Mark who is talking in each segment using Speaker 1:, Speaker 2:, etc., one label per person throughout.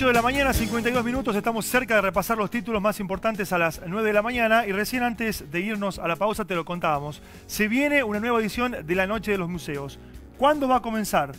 Speaker 1: 8 de la mañana, 52 minutos, estamos cerca de repasar los títulos más importantes a las 9 de la mañana y recién antes de irnos a la pausa te lo contábamos. Se viene una nueva edición de la Noche de los Museos. ¿Cuándo va a comenzar?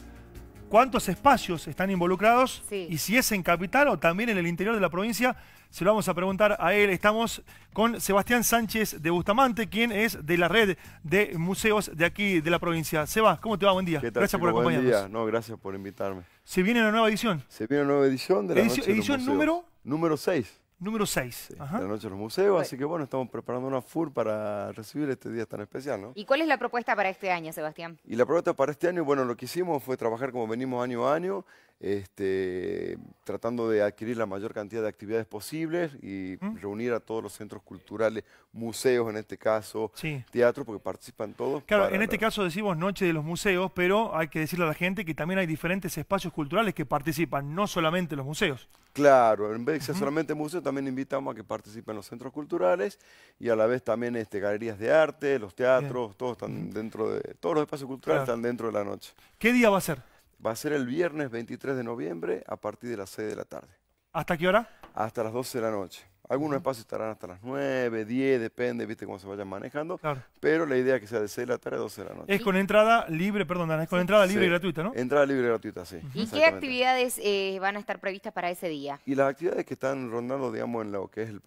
Speaker 1: cuántos espacios están involucrados y si es en capital o también en el interior de la provincia. Se lo vamos a preguntar a él. Estamos con Sebastián Sánchez de Bustamante, quien es de la red de museos de aquí de la provincia. Sebas, ¿cómo te va? Buen día. gracias por acompañarnos. Buen día.
Speaker 2: No, gracias por invitarme. Se viene una nueva edición. Se viene una nueva edición de la edición número número 6. Número 6. de la noche en los museos, así que bueno, estamos preparando una FUR para recibir este día tan especial, ¿no?
Speaker 3: ¿Y cuál es la propuesta para este año, Sebastián?
Speaker 2: Y la propuesta para este año, bueno, lo que hicimos fue trabajar como venimos año a año, este, tratando de adquirir la mayor cantidad de actividades posibles y reunir a todos los centros culturales, museos en este caso, teatro, porque participan todos. Claro, en este
Speaker 1: caso decimos Noche de los Museos, pero hay que decirle a la gente que también hay diferentes espacios culturales que participan, no solamente los museos.
Speaker 2: Claro, en vez de ser solamente museos, también invitamos a que participen los centros culturales y a la vez también este, galerías de arte, los teatros, todos están dentro de, todos los espacios culturales están dentro de la noche. ¿Qué día va a ser? Va a ser el viernes 23 de noviembre a partir de las 6 de la tarde. ¿Hasta qué hora? Hasta las 12 de la noche. Algunos espacios estarán hasta las 9, 10, depende, viste cómo se vayan manejando. Pero la idea es que sea de 6 de la tarde a 12 de la noche. Es con entrada libre, perdón, es con entrada libre y gratuita, ¿no? Entrada libre y gratuita, sí. ¿Y qué
Speaker 3: actividades eh, van a estar previstas para ese día?
Speaker 2: Y las actividades que están rondando, digamos, en lo que es el,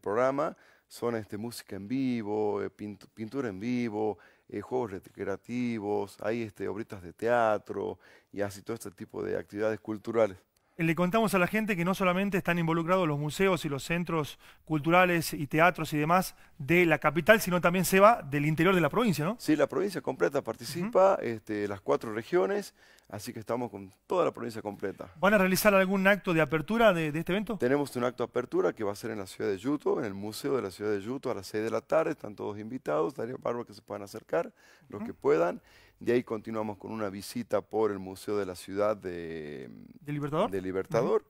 Speaker 2: programa son este, música en vivo, eh, pintura en vivo, eh, juegos recreativos, hay este, obritas de teatro y así todo este tipo de actividades culturales.
Speaker 1: Eh, le contamos a la gente que no solamente están involucrados los museos y los centros culturales y teatros y demás de la capital, sino también se va del interior de la provincia, ¿no?
Speaker 2: Sí, la provincia completa participa, este, las cuatro regiones, así que estamos con toda la provincia completa. ¿Van a realizar algún acto de apertura de, este evento? Tenemos un acto de apertura que va a ser en la ciudad de Yuto, en el Museo de la ciudad de Yuto a las 6 de la tarde, están todos invitados, daría bárbaro que se puedan acercar, los que puedan. De ahí continuamos con una visita por el Museo de la Ciudad de, Libertador.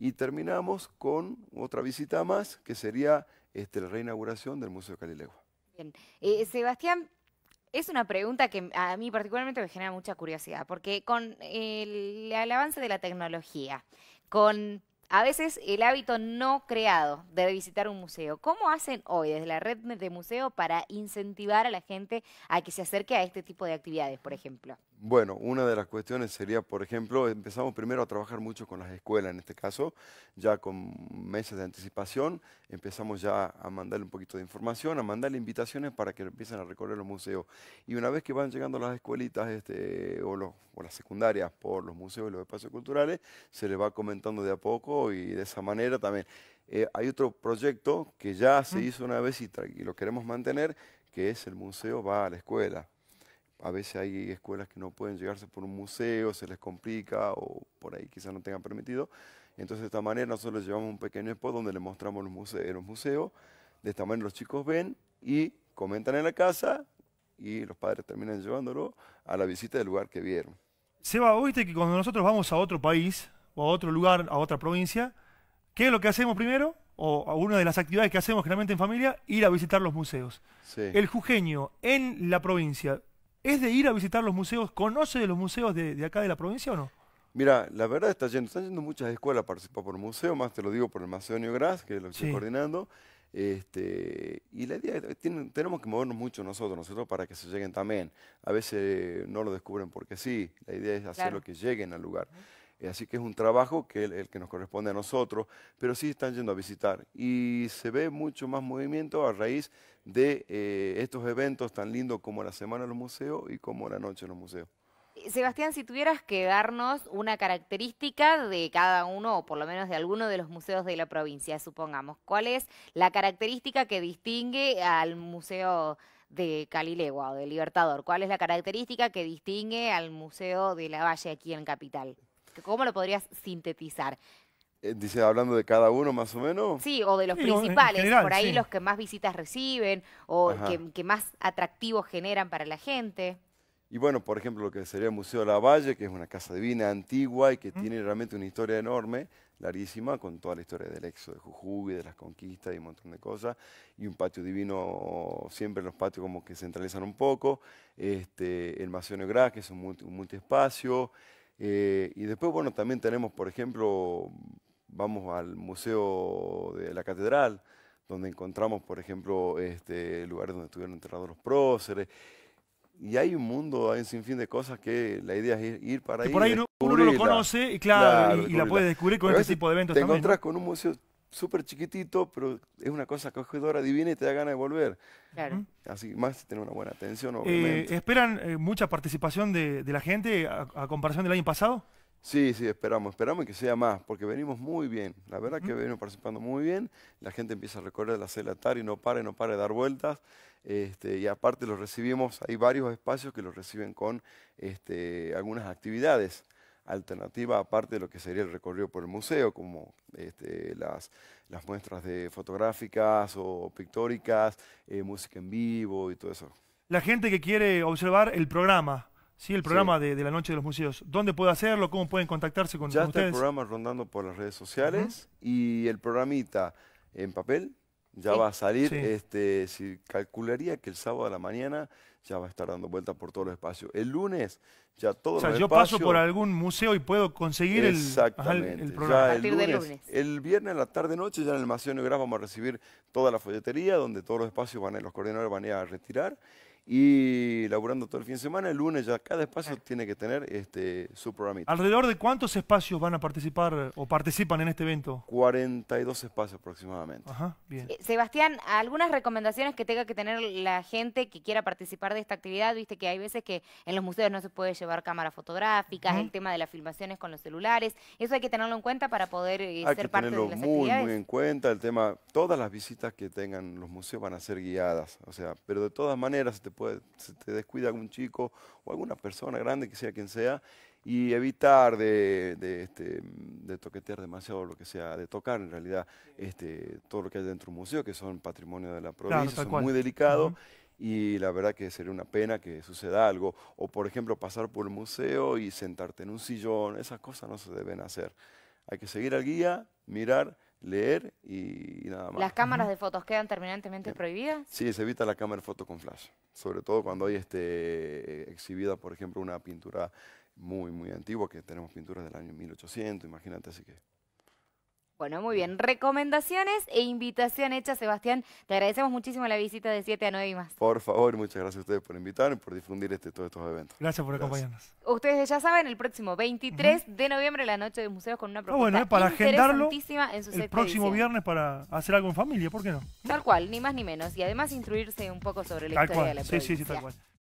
Speaker 2: Y terminamos con otra visita más, que sería este, la reinauguración del Museo Calilegua.
Speaker 3: Bien. Eh, Sebastián, es una pregunta que a mí particularmente me genera mucha curiosidad, porque con el avance de la tecnología, con a veces el hábito no creado de visitar un museo. ¿Cómo hacen hoy desde la red de museo para incentivar a la gente a que se acerque a este tipo de actividades, por ejemplo?
Speaker 2: Bueno, una de las cuestiones sería, por ejemplo, empezamos primero a trabajar mucho con las escuelas, en este caso, ya con meses de anticipación, empezamos ya a mandarle un poquito de información, a mandarle invitaciones para que empiecen a recorrer los museos. Y una vez que van llegando las escuelitas este, o, las secundarias por los museos y los espacios culturales, se les va comentando de a poco y de esa manera también. Eh, hay otro proyecto que ya se hizo una vez y lo queremos mantener, que es el museo va a la escuela a veces hay escuelas que no pueden llegarse por un museo, se les complica o por ahí quizás no tengan permitido. Entonces de esta manera nosotros llevamos un pequeño spot donde les mostramos los, museos. De esta manera los chicos ven y comentan en la casa y los padres terminan llevándolo a la visita del lugar que vieron.
Speaker 1: Seba, viste que cuando nosotros vamos a otro país o a otro lugar, a otra provincia, ¿qué es lo que hacemos primero? o una de las actividades que hacemos generalmente en familia, ir a visitar los museos. El jujeño en la provincia ¿Es de ir a visitar los museos? ¿Conoce de los museos de, acá de la provincia o no?
Speaker 2: Mira, la verdad está yendo, están yendo muchas escuelas a participar por museo, más te lo digo por el Macedonio Gras, que lo estoy coordinando. Este, y la idea es, tenemos que movernos mucho nosotros, nosotros para que se lleguen también. A veces no lo descubren porque sí, la idea es hacer lo que lleguen al lugar. Eh, así que es un trabajo que el, que nos corresponde a nosotros, pero sí están yendo a visitar. Y se ve mucho más movimiento a raíz de eh, estos eventos tan lindos como la Semana en los Museos y como la Noche en los Museos.
Speaker 3: Eh, Sebastián, si tuvieras que darnos una característica de cada uno, o por lo menos de alguno de los museos de la provincia, supongamos, ¿cuál es la característica que distingue al Museo de Calilegua o de Libertador? ¿Cuál es la característica que distingue al Museo de la Valle aquí en Capital? ¿Cómo lo podrías sintetizar?
Speaker 2: Eh, dice, hablando de cada uno más o menos. Sí,
Speaker 3: o de los principales, por ahí los que más visitas reciben o que, más atractivos generan para la gente.
Speaker 2: Y bueno, por ejemplo, lo que sería el Museo de la Valle, que es una casa divina, antigua y que tiene realmente una historia enorme, larguísima, con toda la historia del exo de Jujuy, de las conquistas y un montón de cosas. Y un patio divino, siempre los patios como que centralizan un poco. Este, el Maceo Negra, que es un, multiespacio. espacio eh, y después, bueno, también tenemos, por ejemplo, vamos al Museo de la Catedral, donde encontramos, por ejemplo, este, lugares donde estuvieron enterrados los próceres. Y hay un mundo, hay un sinfín de cosas que la idea es ir, para que ahí. por ahí uno, lo conoce, y claro, y, la puede descubrir con este tipo de eventos también. Te encontrás con un museo súper chiquitito, pero es una cosa acogedora, divina y te da ganas de volver. Claro. Así, más tener una buena atención, eh, obviamente.
Speaker 1: ¿Esperan eh, mucha participación de, la gente a, comparación del año pasado?
Speaker 2: Sí, sí, esperamos, esperamos que sea más, porque venimos muy bien. La verdad que venimos participando muy bien. La gente empieza a recorrer la celda y no para, no para de dar vueltas. Este, y aparte los recibimos, hay varios espacios que los reciben con este, algunas actividades alternativa, aparte de lo que sería el recorrido por el museo, como este, las, las, muestras de fotográficas o pictóricas, eh, música en vivo y todo eso.
Speaker 1: La gente que quiere observar el programa, ¿sí? el programa De, la Noche de los Museos, ¿dónde puede hacerlo? ¿Cómo pueden contactarse con, ustedes? Ya está el programa
Speaker 2: rondando por las redes sociales y el programita en papel ya va a salir. Este, si calcularía que el sábado a la mañana ya va a estar dando vueltas por todos los espacios. El lunes ya todos los espacios... O sea, yo paso por
Speaker 1: algún museo y puedo conseguir el, el, programa. lunes,
Speaker 2: El viernes a la tarde-noche ya en el Maceo Negras vamos a recibir toda la folletería, donde todos los espacios van a, los coordinadores van a, ir a retirar y laburando todo el fin de semana. El lunes ya cada espacio tiene que tener este, su programita. ¿Alrededor
Speaker 1: de cuántos espacios van a participar o participan en este evento?
Speaker 2: 42 espacios aproximadamente. Ajá, bien.
Speaker 3: Eh, Sebastián, algunas recomendaciones que tenga que tener la gente que quiera participar de esta actividad. Viste que hay veces que en los museos no se puede llevar cámaras fotográficas, el tema de las filmaciones con los celulares. Eso hay que tenerlo en cuenta para poder eh, ser parte de las que muy en
Speaker 2: cuenta el tema. Todas las visitas que tengan los museos van a ser guiadas. O sea, pero de todas maneras te se te descuida algún chico o alguna persona grande, que sea quien sea, y evitar este, de, toquetear demasiado lo que sea, de tocar en realidad este, todo lo que hay dentro de un museo, que son patrimonio de la provincia, son muy delicado y la verdad que sería una pena que suceda algo. O por ejemplo pasar por el museo y sentarte en un sillón, esas cosas no se deben hacer. Hay que seguir al guía, mirar leer y, nada más. ¿Las cámaras
Speaker 3: de fotos quedan terminantemente prohibidas?
Speaker 2: Sí, se evita la cámara de fotos con flash, sobre todo cuando hay este, exhibida, por ejemplo, una pintura muy, muy antigua, que tenemos pinturas del año 1800, imagínate, así que...
Speaker 3: Bueno, muy bien. Recomendaciones e invitación hecha, Sebastián. Te agradecemos muchísimo la visita de 7 a 9 y más.
Speaker 2: Por favor, muchas gracias a ustedes por invitarme, por difundir este, todos estos eventos. Gracias por acompañarnos.
Speaker 3: Ustedes ya saben, el próximo 23 de noviembre, la noche de museos con una ah, propuesta bueno, eh, para agendarlo el próximo viernes
Speaker 1: para hacer algo en familia, ¿por qué no?
Speaker 3: Tal cual, ni más ni menos. Y además instruirse un poco sobre la tal historia de la provincia. sí, sí, tal
Speaker 1: cual.